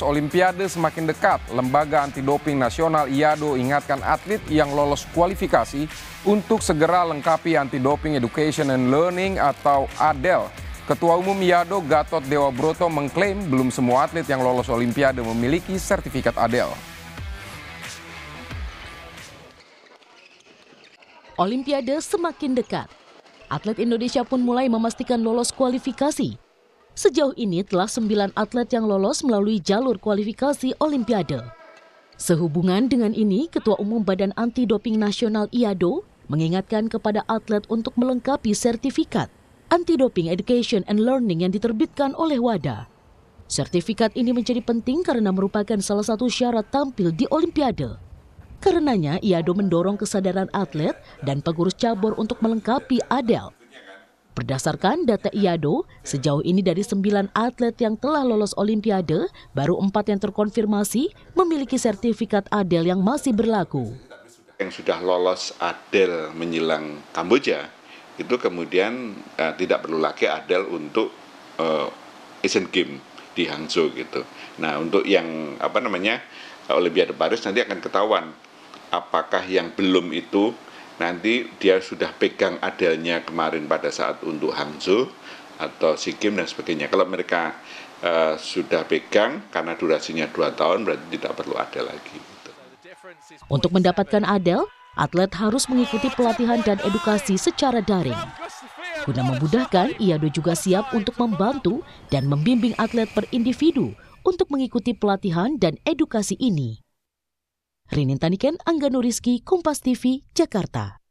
Olimpiade semakin dekat, Lembaga Anti Doping Nasional IADO ingatkan atlet yang lolos kualifikasi untuk segera lengkapi Anti Doping Education and Learning atau ADEL. Ketua Umum IADO Gatot Dewa Broto mengklaim belum semua atlet yang lolos Olimpiade memiliki sertifikat ADEL. Olimpiade semakin dekat. Atlet Indonesia pun mulai memastikan lolos kualifikasi Sejauh ini telah sembilan atlet yang lolos melalui jalur kualifikasi Olimpiade. Sehubungan dengan ini, Ketua Umum Badan Anti-Doping Nasional IADO mengingatkan kepada atlet untuk melengkapi sertifikat Anti-Doping Education and Learning yang diterbitkan oleh WADA. Sertifikat ini menjadi penting karena merupakan salah satu syarat tampil di Olimpiade. Karenanya, IADO mendorong kesadaran atlet dan pengurus cabur untuk melengkapi ADEL Berdasarkan data IADO, sejauh ini dari sembilan atlet yang telah lolos Olimpiade, baru empat yang terkonfirmasi memiliki sertifikat ADEL yang masih berlaku. Yang sudah lolos ADEL menjelang Kamboja, itu kemudian eh, tidak perlu lagi ADEL untuk eh, Asian Games di Hangzhou gitu. Nah, untuk yang apa namanya eh, Olimpiade Paris nanti akan ketahuan apakah yang belum itu nanti dia sudah pegang adelnya kemarin pada saat untuk Hangzhou atau Sikim dan sebagainya. Kalau mereka uh, sudah pegang karena durasinya dua tahun berarti tidak perlu ada lagi. Untuk mendapatkan Adel, atlet harus mengikuti pelatihan dan edukasi secara daring. Guna memudahkan, IADO juga siap untuk membantu dan membimbing atlet per individu untuk mengikuti pelatihan dan edukasi ini. Rinin Taniken, Angga Nuriski, Kompas TV, Jakarta.